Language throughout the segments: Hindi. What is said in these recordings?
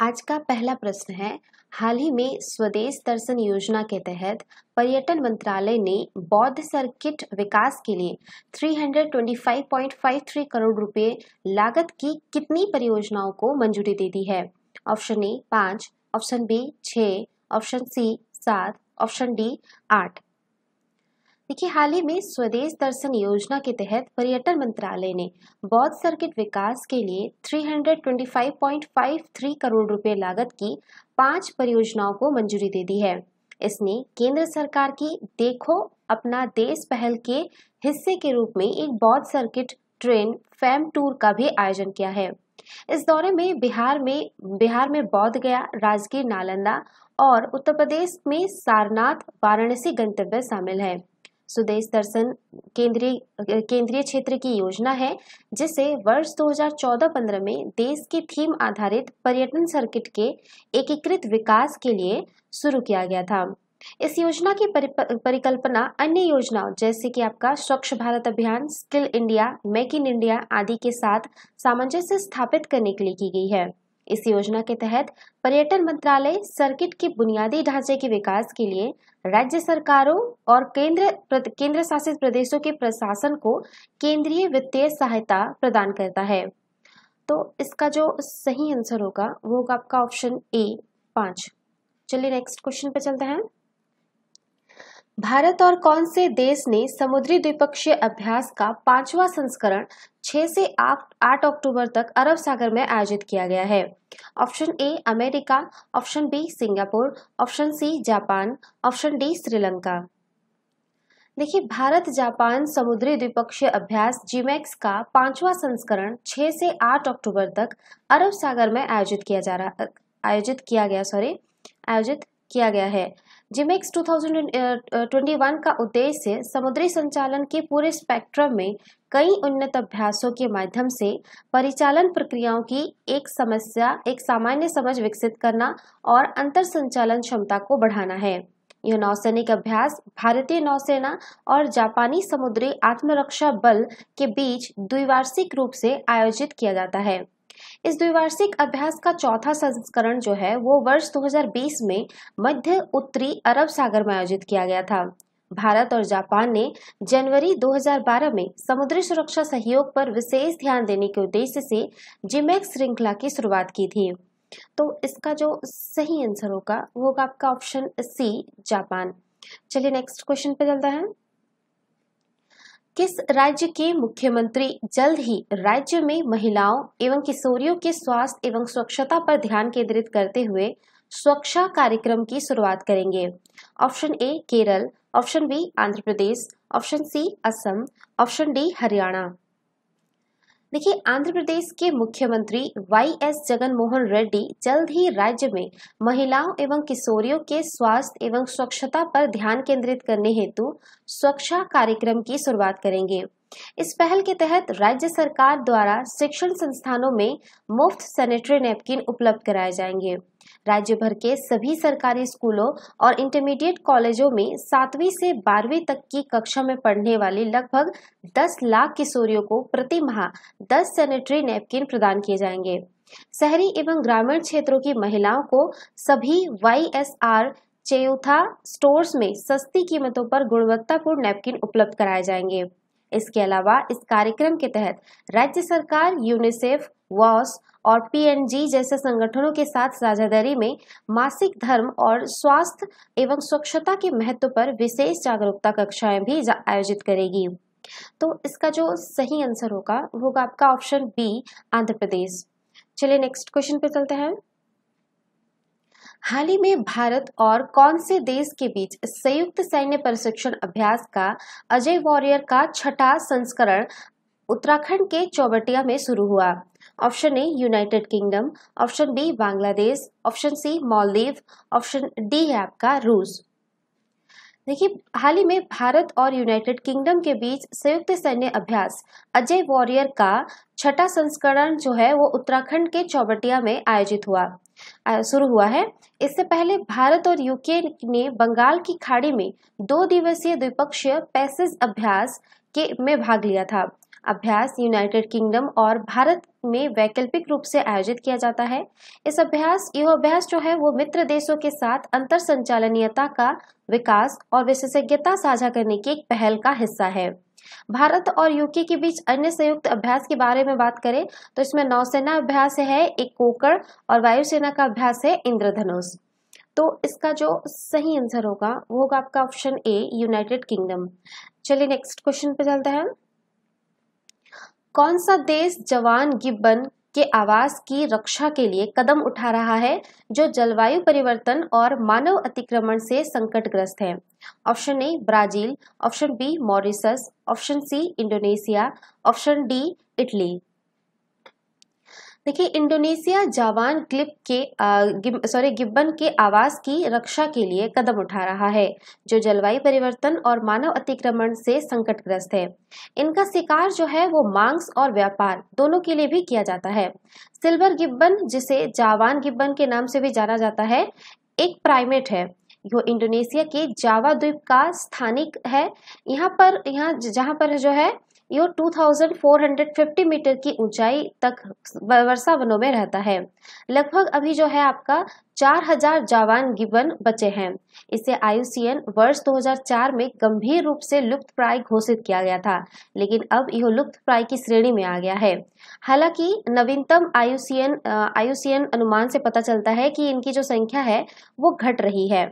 आज का पहला प्रश्न है हाल ही में स्वदेश दर्शन योजना के तहत पर्यटन मंत्रालय ने बौद्ध सर्किट विकास के लिए 325.53 करोड़ रुपए लागत की कितनी परियोजनाओं को मंजूरी दे दी है ऑप्शन ए पाँच ऑप्शन बी छः ऑप्शन सी सात ऑप्शन डी आठ देखिए हाल ही में स्वदेश दर्शन योजना के तहत पर्यटन मंत्रालय ने बौद्ध सर्किट विकास के लिए 325.53 करोड़ रुपए लागत की पांच परियोजनाओं को मंजूरी दे दी है इसने केंद्र सरकार की देखो अपना देश पहल के हिस्से के रूप में एक बौद्ध सर्किट ट्रेन फैम टूर का भी आयोजन किया है इस दौरे में बिहार में बिहार में बौद्ध गया राजगीर नालंदा और उत्तर प्रदेश में सारनाथ वाराणसी गंतव्य शामिल है सुदेश दर्शन केंद्रीय केंद्रीय क्षेत्र की योजना है जिसे वर्ष 2014-15 में देश की थीम आधारित पर्यटन सर्किट के एकीकृत विकास के लिए शुरू किया गया था इस योजना की परिकल्पना अन्य योजनाओं जैसे कि आपका स्वच्छ भारत अभियान skill India make in India आदि के साथ सामंजस्य स्थापित करने के लिए की गई है इस योजना के तहत पर्यटन मंत्रालय सर्किट के बुनियादी ढांचे के विकास के लिए राज्य सरकारों और केंद्र केंद्र शासित प्रदेशों के प्रशासन को केंद्रीय वित्तीय सहायता प्रदान करता है तो इसका जो सही आंसर होगा वो होगा आपका ऑप्शन ए पांच चलिए नेक्स्ट क्वेश्चन पे चलते हैं भारत और कौन से देश ने समुद्री द्विपक्षीय अभ्यास का पांचवा संस्करण 6 से 8 अक्टूबर तक अरब सागर में आयोजित किया गया है option A America option B Singapore option C Japan option D Sri Lanka देखिए भारत जापान समुद्री द्विपक्षीय अभ्यास जीमैक्स का पांचवा संस्करण 6 से 8 अक्टूबर तक अरब सागर में आयोजित किया जा रहा आयोजित किया गया सॉरी आयोजित किया गया है जिमेक्स 2021 uh, uh, का उद्देश्य समुद्री संचालन के पूरे स्पेक्ट्रम में कई उन्नत अभ्यासों के माध्यम से परिचालन प्रक्रियाओं की एक समस्या एक सामान्य समझ विकसित करना और अंतर संचालन क्षमता को बढ़ाना है यह नौसैनिक अभ्यास भारतीय नौसेना और जापानी समुद्री आत्मरक्षा बल के बीच द्विवार्षिक रूप से आयोजित किया जाता है इस द्विवार्षिक अभ्यास का चौथा संस्करण जो है वो वर्ष 2020 में मध्य उत्तरी अरब सागर में आयोजित किया गया था भारत और जापान ने जनवरी 2012 में समुद्री सुरक्षा सहयोग पर विशेष ध्यान देने के उद्देश्य से जिमेक्स श्रृंखला की शुरुआत की थी तो इसका जो सही आंसर होगा वो होगा आपका ऑप्शन सी जापान चलिए नेक्स्ट क्वेश्चन पे चलता है किस राज्य के मुख्यमंत्री जल्द ही राज्य में महिलाओं एवं किशोरियों के स्वास्थ्य एवं स्वच्छता पर ध्यान केंद्रित करते हुए स्वच्छा कार्यक्रम की शुरुआत करेंगे option A Kerala option B Andhra Pradesh option C Assam option D Haryana देखिए आंध्र प्रदेश के मुख्यमंत्री वाई एस जगन मोहन रेड्डी जल्द ही राज्य में महिलाओं एवं किशोरियों के स्वास्थ्य एवं स्वच्छता पर ध्यान केंद्रित करने हेतु स्वच्छा कार्यक्रम की शुरुआत करेंगे इस पहल के तहत राज्य सरकार द्वारा शिक्षण संस्थानों में मुफ्त सैनिटरी नैपकिन उपलब्ध कराए जाएंगे राज्य भर के सभी सरकारी स्कूलों और इंटरमीडिएट कॉलेजों में सातवीं से बारहवीं तक की कक्षा में पढ़ने वाले लगभग 10 लाख किशोरियों को प्रति माह दस सैनिटरी नैपकिन प्रदान किए जाएंगे शहरी एवं ग्रामीण क्षेत्रों की महिलाओं को सभी Y S R Cheyutha stores में सस्ती कीमतों पर गुणवत्तापूर्ण नैपकिन उपलब्ध कराए जाएंगे इसके अलावा इस कार्यक्रम के तहत राज्य सरकार यूनिसेफ वॉस और पीएनजी जैसे संगठनों के साथ साझेदारी में मासिक धर्म और स्वास्थ्य एवं स्वच्छता के महत्व पर विशेष जागरूकता कक्षाएं भी आयोजित करेगी तो इसका जो सही आंसर होगा वो होगा आपका ऑप्शन बी आंध्र प्रदेश चलिए नेक्स्ट क्वेश्चन पे चलते हैं हाल ही में भारत और कौन से देश के बीच संयुक्त सैन्य प्रशिक्षण अभ्यास का अजय वॉरियर का छठा संस्करण उत्तराखंड के चौबटिया में शुरू हुआ option A United Kingdom option B Bangladesh option C Maldives option D है आपका रूस देखिए हाल ही में भारत और यूनाइटेड किंगडम के बीच संयुक्त सैन्य अभ्यास अजय वॉरियर का छठा संस्करण जो है वो उत्तराखंड के चौबटिया में आयोजित हुआ शुरू हुआ है इससे पहले भारत और यूके ने बंगाल की खाड़ी में दो दिवसीय द्विपक्षीय पैसेज अभ्यास के में भाग लिया था अभ्यास यूनाइटेड किंगडम और भारत में वैकल्पिक रूप से आयोजित किया जाता है इस अभ्यास यह अभ्यास जो है वो मित्र देशों के साथ अंतर संचालनीयता का विकास और विशेषज्ञता साझा करने की एक पहल का हिस्सा है भारत और यूके के बीच अन्य संयुक्त अभ्यास के बारे में बात करें तो इसमें नौसेना अभ्यास है एक कोकड़ और वायुसेना का अभ्यास है इंद्रधनुष तो इसका जो सही आंसर होगा वो होगा आपका ऑप्शन ए यूनाइटेड किंगडम चलिए नेक्स्ट क्वेश्चन पे चलते हैं कौन सा देश जवान गिब्बन के आवास की रक्षा के लिए कदम उठा रहा है जो जलवायु परिवर्तन और मानव अतिक्रमण से संकटग्रस्त है option A Brazil option B Mauritius option C Indonesia option D Italy देखिए इंडोनेशिया जावान क्लिप के सॉरी गिब्बन के आवास की रक्षा के लिए कदम उठा रहा है जो जलवायु परिवर्तन और मानव अतिक्रमण से संकटग्रस्त है इनका शिकार जो है वो मांस और व्यापार दोनों के लिए भी किया जाता है सिल्वर गिब्बन जिसे जावान गिब्बन के नाम से भी जाना जाता है एक प्राइमेट है यो इंडोनेशिया के जावा द्वीप का स्थानिक है यहाँ पर यहाँ जहाँ पर जो है यो 2450 मीटर की ऊंचाई तक वर्षा वनों में रहता है लगभग अभी जो है आपका चार हजार जवान गिबन बचे हैं इसे आयुसीएन वर्ष 2004 में गंभीर रूप से लुप्त प्राय घोषित किया गया था लेकिन अब यह लुप्त प्राय की श्रेणी में आ गया है हालांकि नवीनतम आयुसीएन आयुसीएन अनुमान से पता चलता है कि इनकी जो संख्या है वो घट रही है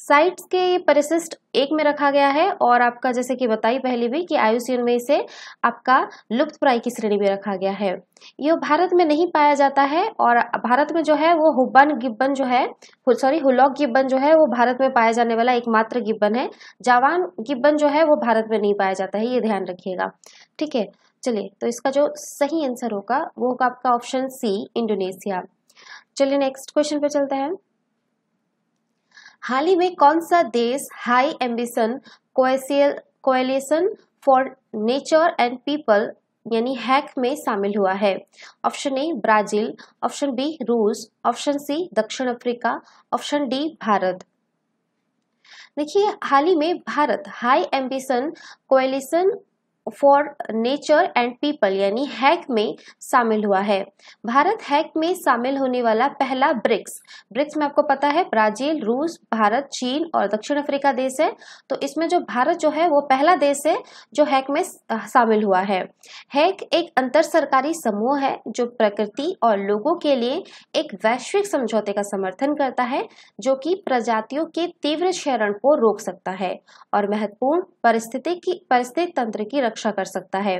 साइट्स के परिशिष्ट एक में रखा गया है और आपका जैसे कि बताई पहले भी कि आयुषीन में इसे आपका लुप्त प्राय की श्रेणी में रखा गया है ये भारत में नहीं पाया जाता है और भारत में जो है वो हुबन गिब्बन जो है सॉरी हुलॉक गिब्बन जो है वो भारत में पाया जाने वाला एकमात्र गिब्बन है जावान गिब्बन जो है वो भारत में नहीं पाया जाता है ये ध्यान रखिएगा ठीक है चलिए तो इसका जो सही आंसर होगा वो होगा आपका ऑप्शन सी इंडोनेशिया चलिए नेक्स्ट क्वेश्चन पे चलते हैं हाल ही में कौन सा देश high ambition coalition for nature and people यानी हैक में शामिल हुआ है option A Brazil option B रूस ऑप्शन सी दक्षिण अफ्रीका ऑप्शन डी भारत देखिए हाल ही में Bharat high ambition coalition for nature and people यानी हैक में शामिल हुआ है भारत हैक में शामिल होने वाला पहला ब्रिक्स ब्रिक्स में आपको पता है ब्राजील रूस भारत चीन और दक्षिण अफ्रीका देश है तो इसमें जो भारत जो है वो पहला देश है जो हैक में शामिल हुआ है हैक एक अंतर सरकारी समूह है जो प्रकृति और लोगों के लिए एक वैश्विक समझौते का समर्थन करता है जो कि प्रजातियों के तीव्र क्षरण को रोक सकता है और महत्वपूर्ण परिस्थिति की परिस्थिति तंत्र की सुरक्षा कर सकता है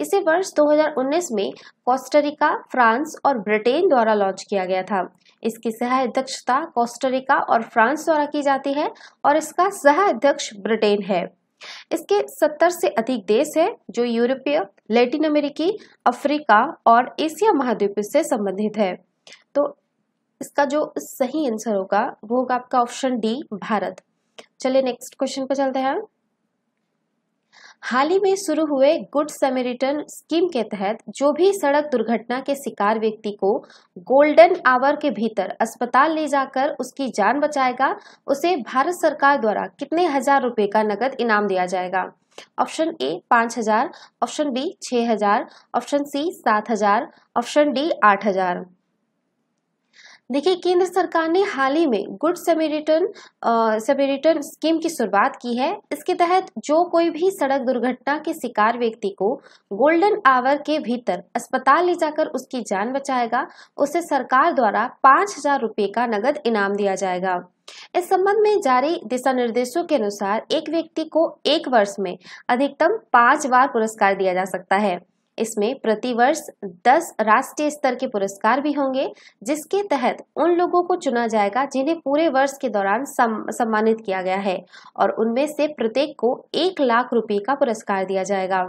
इसे वर्ष 2019 में कोस्टरिका फ्रांस और ब्रिटेन द्वारा लॉन्च किया गया था इसकी सह अध्यक्षता कोस्टरिका और फ्रांस द्वारा की जाती है और इसका सह अध्यक्ष ब्रिटेन है इसके 70 से अधिक देश हैं जो यूरोपीय लैटिन अमेरिकी अफ्रीका और एशिया महाद्वीप से संबंधित है तो इसका जो सही आंसर होगा वो होगा आपका ऑप्शन डी भारत चलिए नेक्स्ट क्वेश्चन पर चलते हैं हाल ही में शुरू हुए गुड समेरिटन स्कीम के तहत जो भी सड़क दुर्घटना के शिकार व्यक्ति को गोल्डन आवर के भीतर अस्पताल ले जाकर उसकी जान बचाएगा उसे भारत सरकार द्वारा कितने हजार रुपए का नगद इनाम दिया जाएगा ऑप्शन ए पांच हजार ऑप्शन बी छह हजार ऑप्शन सी सात हजार ऑप्शन डी आठ हजार देखिए केंद्र सरकार ने हाल ही में गुड सेमेरिटन सेमेरिटन स्कीम की शुरुआत की है इसके तहत जो कोई भी सड़क दुर्घटना के शिकार व्यक्ति को गोल्डन आवर के भीतर अस्पताल ले जाकर उसकी जान बचाएगा उसे सरकार द्वारा पांच हजार रूपए का नगद इनाम दिया जाएगा इस संबंध में जारी दिशा निर्देशों के अनुसार एक व्यक्ति को एक वर्ष में अधिकतम पांच बार पुरस्कार दिया जा सकता है इसमें प्रतिवर्ष 10 राष्ट्रीय स्तर के पुरस्कार भी होंगे जिसके तहत उन लोगों को चुना जाएगा जिन्हें पूरे वर्ष के दौरान सम, सम्मानित किया गया है और उनमें से प्रत्येक को एक लाख रुपए का पुरस्कार दिया जाएगा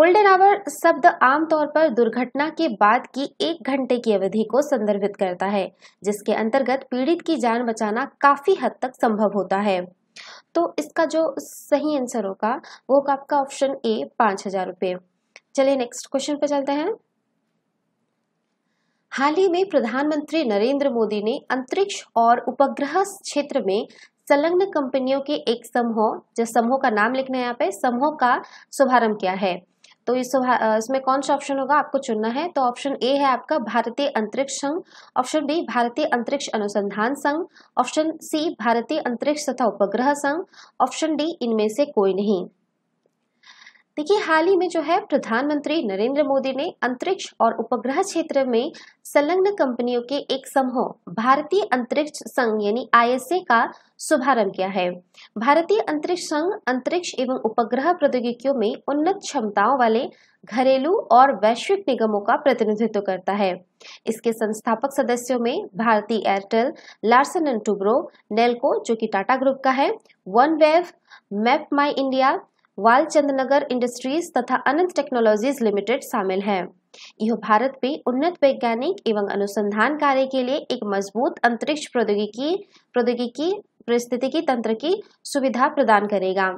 गोल्डन आवर शब्द आमतौर पर दुर्घटना के बाद की एक घंटे की अवधि को संदर्भित करता है जिसके अंतर्गत पीड़ित की जान बचाना काफी हद तक संभव होता है तो इसका जो सही आंसर होगा वो आपका ऑप्शन ए पांच हजार रुपये चलिए नेक्स्ट क्वेश्चन पे चलते हैं हाल ही में प्रधानमंत्री नरेंद्र मोदी ने अंतरिक्ष और उपग्रह क्षेत्र में संलग्न कंपनियों के एक समूह जो समूह का नाम लिखना है यहाँ पे समूह का शुभारंभ किया है तो इस इसमें कौन सा ऑप्शन होगा आपको चुनना है तो ऑप्शन ए है आपका भारतीय अंतरिक्ष संघ ऑप्शन बी भारतीय अंतरिक्ष अनुसंधान संघ ऑप्शन सी भारतीय अंतरिक्ष तथा उपग्रह संघ ऑप्शन डी इनमें से कोई नहीं देखिए हाल ही में जो है प्रधानमंत्री नरेंद्र मोदी ने अंतरिक्ष और उपग्रह क्षेत्र में संलग्न कंपनियों के एक समूह भारतीय अंतरिक्ष संघ यानी आईएसए का शुभारंभ किया है भारतीय अंतरिक्ष संघ अंतरिक्ष एवं उपग्रह प्रौद्योगिकियों में उन्नत क्षमताओं वाले घरेलू और वैश्विक निगमों का प्रतिनिधित्व करता है इसके संस्थापक सदस्यों में भारतीय Airtel Larsen and Toubro Nelco जो कि टाटा ग्रुप का है one wave map my India Nagar industries तथा अनंत टेक्नोलॉजीज लिमिटेड शामिल है यह भारत में उन्नत वैज्ञानिक एवं अनुसंधान कार्य के लिए एक मजबूत अंतरिक्ष प्रौद्योगिकी प्रौद्योगिकी परिस्थितिकी तंत्र की सुविधा प्रदान करेगा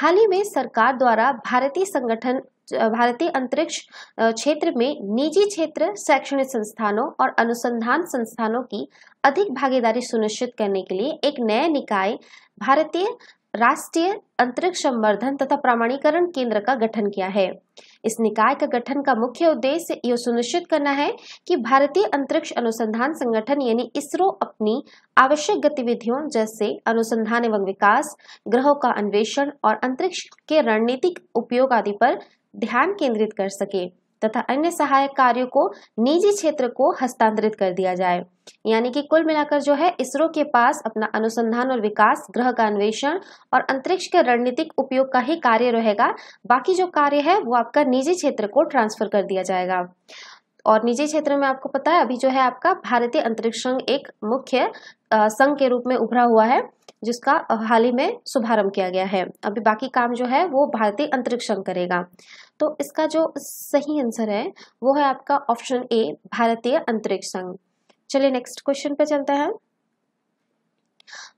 हाल ही में सरकार द्वारा भारतीय संगठन भारतीय अंतरिक्ष क्षेत्र में निजी क्षेत्र शैक्षणिक संस्थानों और अनुसंधान संस्थानों की अधिक भागीदारी सुनिश्चित करने के लिए एक नए निकाय भारतीय राष्ट्रीय अंतरिक्ष संवर्धन तथा प्रमाणीकरण केंद्र का गठन किया है इस निकाय का गठन का मुख्य उद्देश्य यह सुनिश्चित करना है कि भारतीय अंतरिक्ष अनुसंधान संगठन यानी इसरो अपनी आवश्यक गतिविधियों जैसे अनुसंधान एवं विकास ग्रहों का अन्वेषण और अंतरिक्ष के रणनीतिक उपयोग आदि पर ध्यान केंद्रित कर सके तथा अन्य सहायक कार्यों को निजी क्षेत्र को हस्तांतरित कर दिया जाए यानी कि कुल मिलाकर जो है इसरो के पास अपना अनुसंधान और विकास ग्रह का अन्वेषण और अंतरिक्ष के रणनीतिक उपयोग का ही कार्य रहेगा बाकी जो कार्य है वो आपका निजी क्षेत्र को ट्रांसफर कर दिया जाएगा और निजी क्षेत्र में आपको पता है अभी जो है आपका भारतीय अंतरिक्ष संघ एक मुख्य संघ के रूप में उभरा हुआ है जिसका हाल ही में शुभारंभ किया गया है अभी बाकी काम जो है वो भारतीय अंतरिक्ष संघ करेगा तो इसका जो सही आंसर है वो है आपका ऑप्शन ए भारतीय अंतरिक्ष संघ चलिए नेक्स्ट क्वेश्चन पे चलते हैं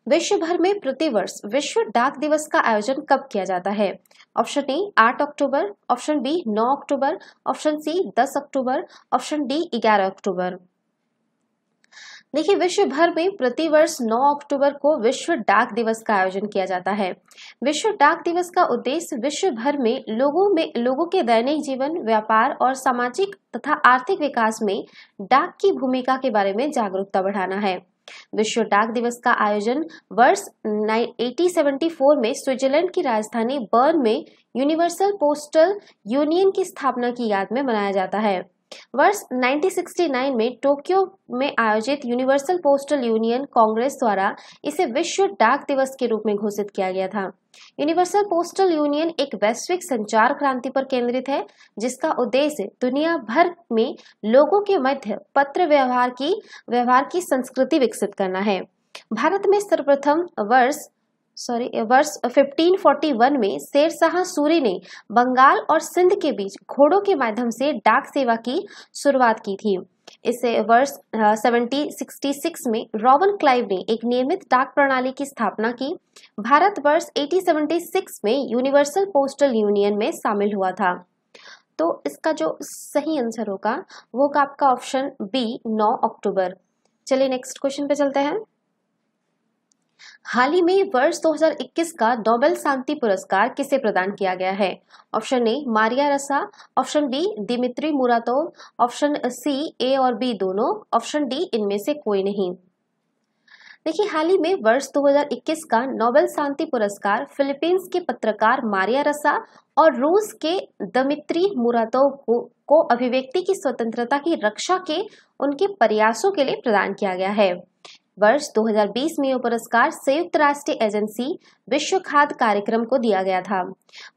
विश्व भर में प्रतिवर्ष विश्व डाक दिवस का आयोजन कब किया जाता है ऑप्शन ए आठ अक्टूबर ऑप्शन बी नौ अक्टूबर ऑप्शन सी दस अक्टूबर ऑप्शन डी ग्यारह अक्टूबर देखिए विश्व भर में प्रति वर्ष नौ अक्टूबर को विश्व डाक दिवस का आयोजन किया जाता है विश्व डाक दिवस का उद्देश्य विश्व भर में लोगों में लोगों के दैनिक जीवन व्यापार और सामाजिक तथा आर्थिक विकास में डाक की भूमिका के बारे में जागरूकता बढ़ाना है विश्व डाक दिवस का आयोजन वर्ष 1874 में स्विट्जरलैंड की राजधानी बर्न में यूनिवर्सल पोस्टल यूनियन की स्थापना की याद में मनाया जाता है वर्ष 1969 में टोक्यो में आयोजित यूनिवर्सल पोस्टल यूनियन कांग्रेस द्वारा इसे विश्व डाक दिवस के रूप में घोषित किया गया था यूनिवर्सल पोस्टल यूनियन एक वैश्विक संचार क्रांति पर केंद्रित है जिसका उद्देश्य दुनिया भर में लोगों के मध्य पत्र व्यवहार की व्यवहार की संस्कृति विकसित करना है भारत में सर्वप्रथम वर्ष सॉरी वर्ष 1541 में शेरशाह सूरी ने बंगाल और सिंध के बीच घोड़ों के माध्यम से डाक सेवा की शुरुआत की थी इसे वर्ष 1766 में रॉबन क्लाइव ने एक नियमित डाक प्रणाली की स्थापना की भारत वर्ष 1876 में यूनिवर्सल पोस्टल यूनियन में शामिल हुआ था तो इसका जो सही आंसर होगा वो का आपका ऑप्शन बी 9 अक्टूबर चलिए नेक्स्ट क्वेश्चन पे चलते हैं हाल ही में वर्ष 2021 का नोबेल शांति पुरस्कार किसे प्रदान किया गया है option A Maria Ressa option B Dmitry Muratov option C A और बी दोनों ऑप्शन डी इनमें से कोई नहीं देखिए हाल ही में वर्ष 2021 का नोबेल शांति पुरस्कार फिलीपींस के पत्रकार मारिया रसा और रूस के दमित्री मुरातो को, को अभिव्यक्ति की स्वतंत्रता की रक्षा के उनके प्रयासों के लिए प्रदान किया गया है वर्ष 2020 में यह पुरस्कार संयुक्त राष्ट्र एजेंसी विश्व खाद्य कार्यक्रम को दिया गया था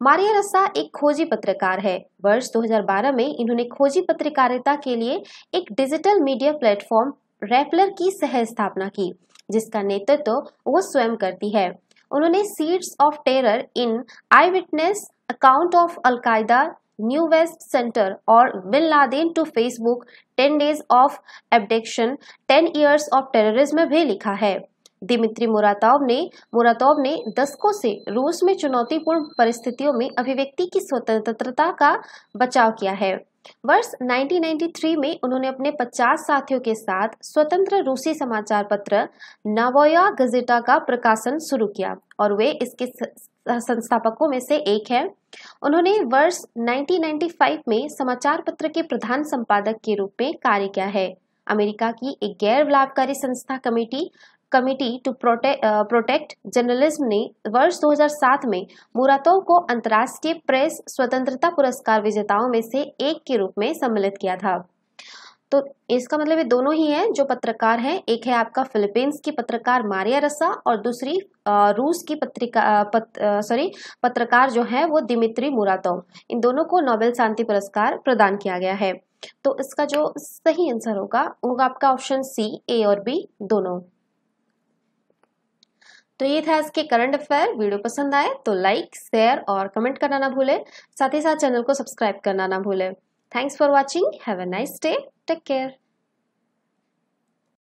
मारिया रस्सा एक खोजी पत्रकार है वर्ष 2012 में इन्होंने खोजी पत्रकारिता के लिए एक डिजिटल मीडिया प्लेटफॉर्म रेपलर की सह स्थापना की जिसका नेतृत्व तो वो स्वयं करती है उन्होंने seeds of terror in eye witness account of al Qaeda new west centre और bin Laden to Facebook ten days of abduction ten years of terrorism भी लिखा है दिमित्री मुरातोव ने मुरातोव ने दशकों से रूस में चुनौतीपूर्ण परिस्थितियों में अभिव्यक्ति की स्वतंत्रता का बचाव किया है वर्ष 1993 में उन्होंने अपने 50 साथियों के साथ स्वतंत्र रूसी समाचार पत्र नावोया गजेटा का प्रकाशन शुरू किया और वे इसके संस्थापकों में से एक है उन्होंने वर्ष 1995 में समाचार पत्र के प्रधान संपादक के रूप में कार्य किया है अमेरिका की एक गैर लाभकारी संस्था committee committee to protect journalism ने वर्ष 2007 में मुरातोव को अंतर्राष्ट्रीय प्रेस स्वतंत्रता पुरस्कार विजेताओं में से एक के रूप में सम्मिलित किया था तो इसका मतलब ये दोनों ही हैं जो पत्रकार हैं एक है आपका फिलीपींस की पत्रकार मारिया रसा और दूसरी रूस की पत्रिका पत, सॉरी पत्रकार जो है वो दिमित्री मुरातोव इन दोनों को नोबेल शांति पुरस्कार प्रदान किया गया है तो इसका जो सही आंसर होगा होगा आपका ऑप्शन सी ए और बी दोनों तो ये था इसके करंट अफेयर वीडियो पसंद आए तो लाइक शेयर और कमेंट करना ना भूले साथ ही साथ चैनल को सब्सक्राइब करना ना भूले Thanks for watching. Have a nice day. Take care.